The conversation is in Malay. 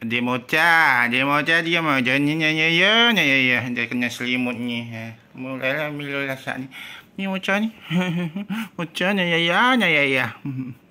Dia mocah. Dia mocah. Dia mocah. Ya, ya, ya, ya, ya, Dia kena selimut ni. Ya. Mulailah milu lasak ni. Ni mocah ni. mocah ni, ya, ya, ya, ya. ya.